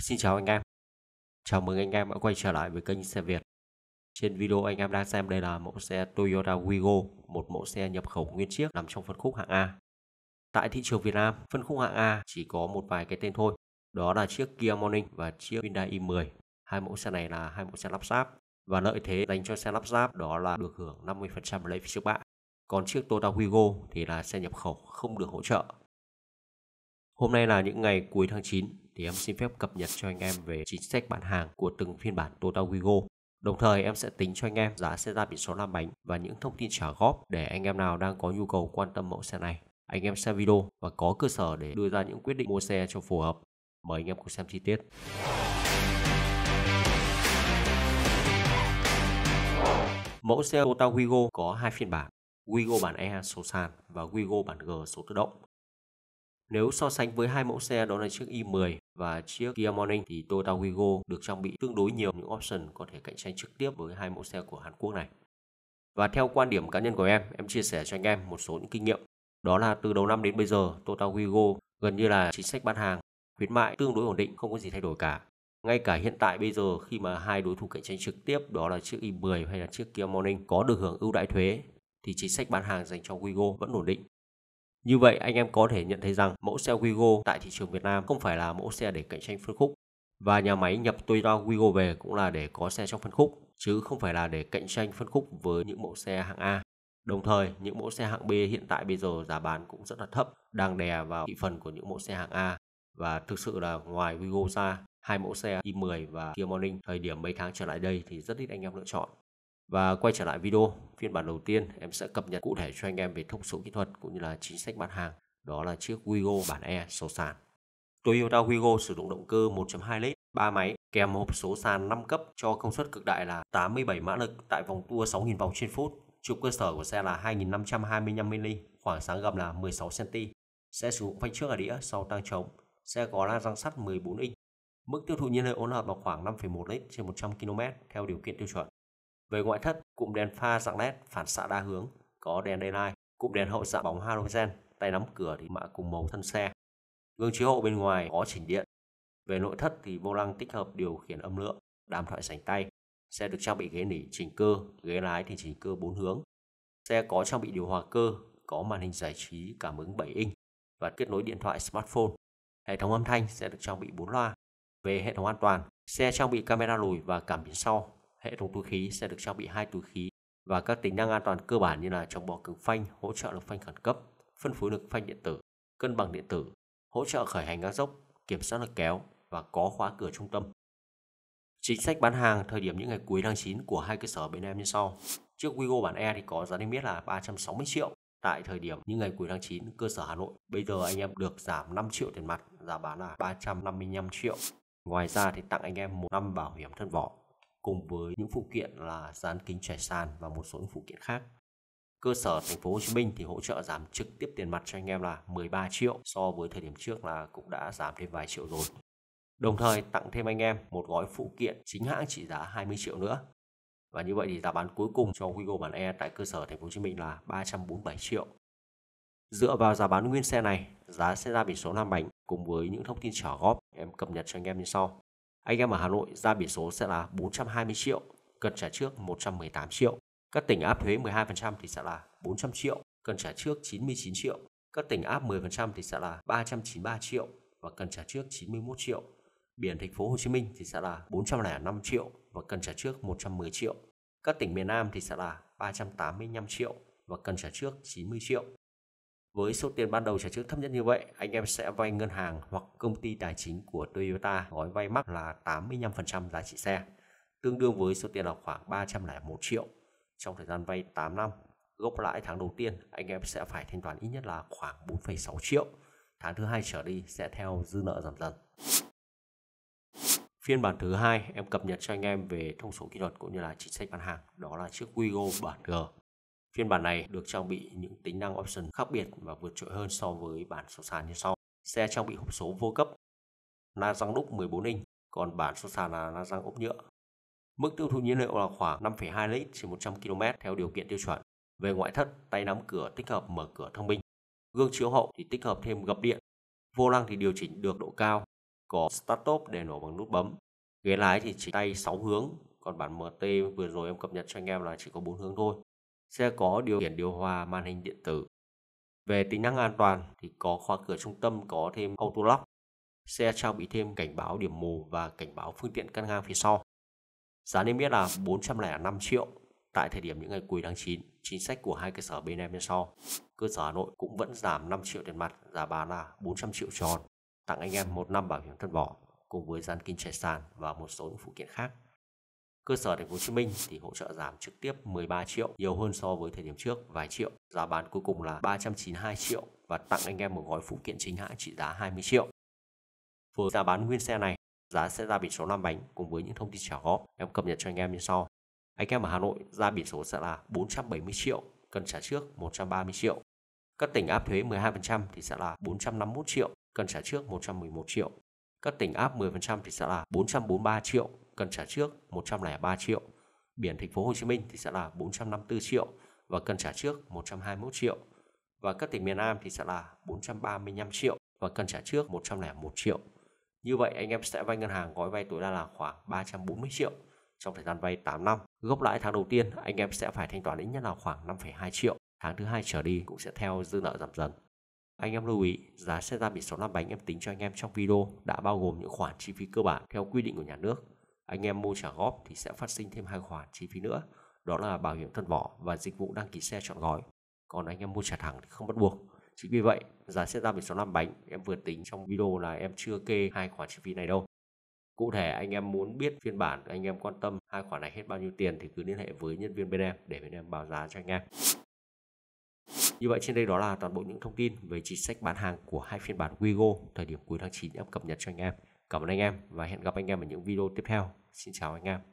Xin chào anh em Chào mừng anh em đã quay trở lại với kênh xe Việt Trên video anh em đang xem đây là mẫu xe Toyota Wigo Một mẫu xe nhập khẩu nguyên chiếc nằm trong phân khúc hạng A Tại thị trường Việt Nam, phân khúc hạng A chỉ có một vài cái tên thôi Đó là chiếc Kia Morning và chiếc Hyundai i10 Hai mẫu xe này là hai mẫu xe lắp ráp Và lợi thế dành cho xe lắp ráp đó là được hưởng 50% lệ phí trước bạ Còn chiếc Toyota Wigo thì là xe nhập khẩu không được hỗ trợ Hôm nay là những ngày cuối tháng 9 thì em xin phép cập nhật cho anh em về chính sách bán hàng của từng phiên bản Toyota Wigo. Đồng thời em sẽ tính cho anh em giá xe ra biển số làm bánh và những thông tin trả góp để anh em nào đang có nhu cầu quan tâm mẫu xe này. Anh em xem video và có cơ sở để đưa ra những quyết định mua xe cho phù hợp. Mời anh em cùng xem chi tiết. Mẫu xe Toyota Wigo có hai phiên bản, Wigo bản E số sàn và Wigo bản G số tự động. Nếu so sánh với hai mẫu xe đó là chiếc i10 và chiếc Kia Morning thì Toyota Wigo được trang bị tương đối nhiều những option có thể cạnh tranh trực tiếp với hai mẫu xe của Hàn Quốc này. Và theo quan điểm cá nhân của em, em chia sẻ cho anh em một số những kinh nghiệm. Đó là từ đầu năm đến bây giờ, Toyota Wigo gần như là chính sách bán hàng, khuyến mại tương đối ổn định, không có gì thay đổi cả. Ngay cả hiện tại bây giờ khi mà hai đối thủ cạnh tranh trực tiếp đó là chiếc i10 hay là chiếc Kia Morning có được hưởng ưu đãi thuế thì chính sách bán hàng dành cho Wigo vẫn ổn định như vậy anh em có thể nhận thấy rằng mẫu xe Wigo tại thị trường Việt Nam không phải là mẫu xe để cạnh tranh phân khúc và nhà máy nhập Toyota Wigo về cũng là để có xe trong phân khúc chứ không phải là để cạnh tranh phân khúc với những mẫu xe hạng A. Đồng thời, những mẫu xe hạng B hiện tại bây giờ giá bán cũng rất là thấp, đang đè vào thị phần của những mẫu xe hạng A và thực sự là ngoài Wigo ra, hai mẫu xe i10 và Kia Morning thời điểm mấy tháng trở lại đây thì rất ít anh em lựa chọn. Và quay trở lại video, phiên bản đầu tiên em sẽ cập nhật cụ thể cho anh em về thông số kỹ thuật cũng như là chính sách bán hàng. Đó là chiếc Wigo bản E số sàn. Toyota Wigo sử dụng động cơ 1.2 lít, 3 máy kèm hộp số sàn 5 cấp cho công suất cực đại là 87 mã lực tại vòng tua 6.000 vòng trên phút. Trục cơ sở của xe là 2.525mm, khoảng sáng gầm là 16cm. Xe sử dụng phanh trước là đĩa sau tăng trống. Xe có la răng sắt 14 inch. Mức tiêu thụ nhiên liệu hỗn hợp là khoảng 5,1 lít trên 100 km theo điều kiện tiêu chuẩn. Về ngoại thất, cụm đèn pha dạng LED phản xạ đa hướng, có đèn daylight, cụm đèn hậu dạng bóng halogen, tay nắm cửa thì mạ cùng màu thân xe. Gương chiếu hậu bên ngoài có chỉnh điện. Về nội thất thì vô lăng tích hợp điều khiển âm lượng, đàm thoại sành tay. Xe được trang bị ghế nỉ chỉnh cơ, ghế lái thì chỉnh cơ 4 hướng. Xe có trang bị điều hòa cơ, có màn hình giải trí cảm ứng 7 inch và kết nối điện thoại smartphone. Hệ thống âm thanh sẽ được trang bị 4 loa. Về hệ thống an toàn, xe trang bị camera lùi và cảm biến sau hệ thống túi khí sẽ được trang bị hai túi khí và các tính năng an toàn cơ bản như là chống bó cứng phanh, hỗ trợ lực phanh khẩn cấp, phân phối lực phanh điện tử, cân bằng điện tử, hỗ trợ khởi hành các dốc, kiểm soát lực kéo và có khóa cửa trung tâm. Chính sách bán hàng thời điểm những ngày cuối tháng 9 của hai cơ sở bên em như sau. Chiếc Wigo bản E thì có giá niêm yết là 360 triệu. Tại thời điểm những ngày cuối tháng 9 cơ sở Hà Nội, bây giờ anh em được giảm 5 triệu tiền mặt, giá bán là 355 triệu. Ngoài ra thì tặng anh em một năm bảo hiểm thân vỏ cùng với những phụ kiện là dán kính trải sàn và một số những phụ kiện khác. Cơ sở thành phố Hồ Chí Minh thì hỗ trợ giảm trực tiếp tiền mặt cho anh em là 13 triệu so với thời điểm trước là cũng đã giảm thêm vài triệu rồi. Đồng thời tặng thêm anh em một gói phụ kiện chính hãng trị giá 20 triệu nữa. Và như vậy thì giá bán cuối cùng cho Wigo bản E tại cơ sở thành phố Hồ Chí Minh là 347 triệu. Dựa vào giá bán nguyên xe này, giá xe ra biển số Nam Bảnh cùng với những thông tin trả góp em cập nhật cho anh em như sau. Anh em ở Hà Nội ra biển số sẽ là 420 triệu, cần trả trước 118 triệu. Các tỉnh áp thuế 12% thì sẽ là 400 triệu, cần trả trước 99 triệu. Các tỉnh áp 10% thì sẽ là 393 triệu và cần trả trước 91 triệu. Biển thành phố Hồ Chí Minh thì sẽ là 405 triệu và cần trả trước 110 triệu. Các tỉnh miền Nam thì sẽ là 385 triệu và cần trả trước 90 triệu. Với số tiền ban đầu trả trước thấp nhất như vậy, anh em sẽ vay ngân hàng hoặc công ty tài chính của Toyota gói vay mắc là 85% giá trị xe, tương đương với số tiền là khoảng 301 triệu. Trong thời gian vay 8 năm, gốc lãi tháng đầu tiên anh em sẽ phải thanh toán ít nhất là khoảng 4,6 triệu. Tháng thứ hai trở đi sẽ theo dư nợ dần dần. Phiên bản thứ hai em cập nhật cho anh em về thông số kỹ thuật cũng như là chính sách bán hàng, đó là chiếc Wigo bản G Phiên bản này được trang bị những tính năng option khác biệt và vượt trội hơn so với bản số sàn như sau. Xe trang bị hộp số vô cấp, na răng đúc 14 inch, còn bản số sàn là na răng ốp nhựa. Mức tiêu thụ nhiên liệu là khoảng 5,2 lít trên 100 km theo điều kiện tiêu chuẩn. Về ngoại thất, tay nắm cửa tích hợp mở cửa thông minh. Gương chiếu hậu thì tích hợp thêm gập điện. Vô lăng thì điều chỉnh được độ cao. Có start stop để nổ bằng nút bấm. Ghế lái thì chỉ tay 6 hướng, còn bản MT vừa rồi em cập nhật cho anh em là chỉ có 4 hướng thôi xe có điều khiển điều hòa màn hình điện tử. Về tính năng an toàn thì có khóa cửa trung tâm có thêm auto lock. Xe trang bị thêm cảnh báo điểm mù và cảnh báo phương tiện căn ngang phía sau. Giá niêm yết là 405 triệu tại thời điểm những ngày cuối tháng 9, chính sách của hai cơ sở bên em bên sau. Cơ sở Hà Nội cũng vẫn giảm 5 triệu tiền mặt, giá bán là 400 triệu tròn, tặng anh em một năm bảo hiểm thân vỏ cùng với gian kinh trẻ sàn và một số phụ kiện khác. Cơ sở Thành phố Hồ Chí Minh thì hỗ trợ giảm trực tiếp 13 triệu, nhiều hơn so với thời điểm trước vài triệu. Giá bán cuối cùng là 392 triệu và tặng anh em một gói phụ kiện chính hãng trị giá 20 triệu. Với giá bán nguyên xe này, giá sẽ ra biển số 5 bánh cùng với những thông tin trả góp em cập nhật cho anh em như sau. Anh em ở Hà Nội ra biển số sẽ là 470 triệu, cần trả trước 130 triệu. Các tỉnh áp thuế 12% thì sẽ là 451 triệu, cần trả trước 111 triệu. Các tỉnh áp 10% thì sẽ là 443 triệu, cần trả trước 103 triệu. Biển thành phố Hồ Chí Minh thì sẽ là 454 triệu và cần trả trước 121 triệu. Và các tỉnh miền Nam thì sẽ là 435 triệu và cần trả trước 101 triệu. Như vậy anh em sẽ vay ngân hàng gói vay tối đa là khoảng 340 triệu trong thời gian vay 8 năm. Gốc lãi tháng đầu tiên anh em sẽ phải thanh toán ít nhất là khoảng 5,2 triệu. Tháng thứ hai trở đi cũng sẽ theo dư nợ giảm dần. Anh em lưu ý, giá xe ra biển 65 bánh em tính cho anh em trong video đã bao gồm những khoản chi phí cơ bản theo quy định của nhà nước. Anh em mua trả góp thì sẽ phát sinh thêm hai khoản chi phí nữa, đó là bảo hiểm thân vỏ và dịch vụ đăng ký xe chọn gói. Còn anh em mua trả thẳng thì không bắt buộc. Chính vì vậy, giá xe ra biển 65 bánh em vừa tính trong video là em chưa kê hai khoản chi phí này đâu. Cụ thể anh em muốn biết phiên bản anh em quan tâm hai khoản này hết bao nhiêu tiền thì cứ liên hệ với nhân viên bên em để bên em báo giá cho anh em. Như vậy trên đây đó là toàn bộ những thông tin về chính sách bán hàng của hai phiên bản WeGo thời điểm cuối tháng 9 em cập nhật cho anh em. Cảm ơn anh em và hẹn gặp anh em ở những video tiếp theo. Xin chào anh em.